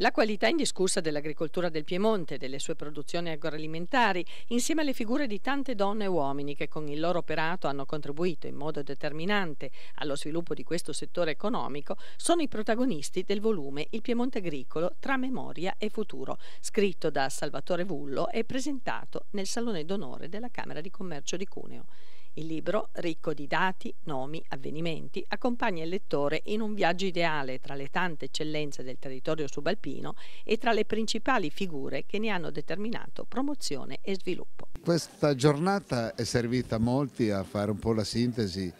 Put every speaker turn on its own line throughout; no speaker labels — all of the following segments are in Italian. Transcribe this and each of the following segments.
La qualità indiscussa dell'agricoltura del Piemonte, e delle sue produzioni agroalimentari, insieme alle figure di tante donne e uomini che con il loro operato hanno contribuito in modo determinante allo sviluppo di questo settore economico, sono i protagonisti del volume Il Piemonte agricolo tra memoria e futuro, scritto da Salvatore Vullo e presentato nel Salone d'onore della Camera di Commercio di Cuneo. Il libro, ricco di dati, nomi, avvenimenti, accompagna il lettore in un viaggio ideale tra le tante eccellenze del territorio subalpino e tra le principali figure che ne hanno determinato promozione e sviluppo.
Questa giornata è servita a molti a fare un po' la sintesi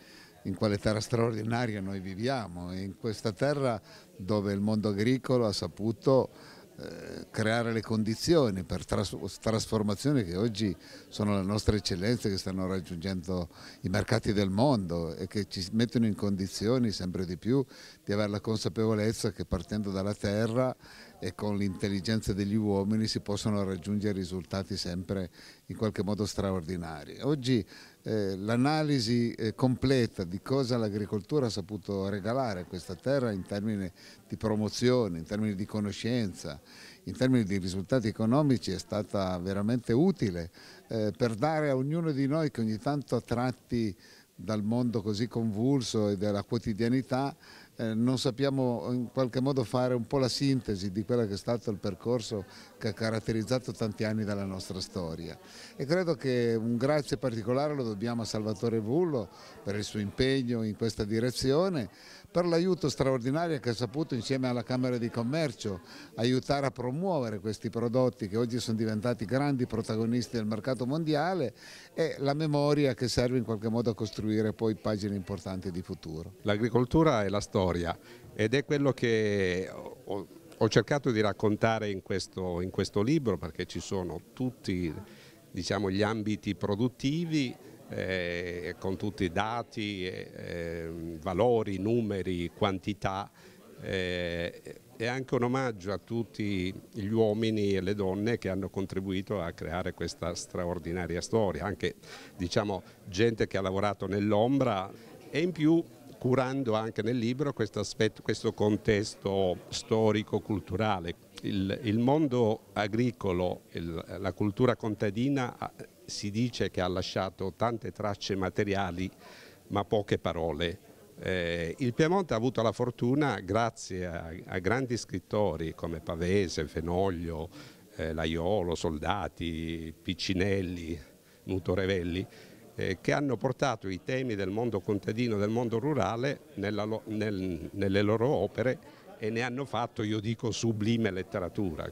in quale terra straordinaria noi viviamo, in questa terra dove il mondo agricolo ha saputo eh, creare le condizioni per tras trasformazioni che oggi sono le nostre eccellenze che stanno raggiungendo i mercati del mondo e che ci mettono in condizioni sempre di più di avere la consapevolezza che partendo dalla terra e con l'intelligenza degli uomini si possono raggiungere risultati sempre in qualche modo straordinari. Oggi eh, l'analisi eh, completa di cosa l'agricoltura ha saputo regalare a questa terra in termini di promozione, in termini di conoscenza, in termini di risultati economici è stata veramente utile eh, per dare a ognuno di noi che ogni tanto attratti dal mondo così convulso e dalla quotidianità eh, non sappiamo in qualche modo fare un po' la sintesi di quello che è stato il percorso che ha caratterizzato tanti anni della nostra storia e credo che un grazie particolare lo dobbiamo a Salvatore Vullo per il suo impegno in questa direzione, per l'aiuto straordinario che ha saputo insieme alla Camera di Commercio aiutare a promuovere questi prodotti che oggi sono diventati grandi protagonisti del mercato mondiale e la memoria che serve in qualche modo a costruire poi pagine importanti di futuro.
L'agricoltura è la storia storia ed è quello che ho, ho cercato di raccontare in questo, in questo, libro perché ci sono tutti diciamo, gli ambiti produttivi eh, con tutti i dati, eh, ehm, valori, numeri, quantità eh, è anche un omaggio a tutti gli uomini e le donne che hanno contribuito a creare questa straordinaria storia, anche diciamo, gente che ha lavorato nell'ombra e in più curando anche nel libro questo, aspetto, questo contesto storico-culturale. Il, il, mondo agricolo, il, la cultura contadina eh, si dice che ha lasciato tante tracce materiali ma poche parole. Eh, il Piemonte ha avuto la fortuna, grazie a, a grandi scrittori come Pavese, Fenoglio, eh, Laiolo, Soldati, Piccinelli, Nuto Revelli, eh, che hanno portato i temi del mondo contadino, del mondo rurale nella, nel, nelle loro opere e ne hanno fatto, io dico, sublime letteratura.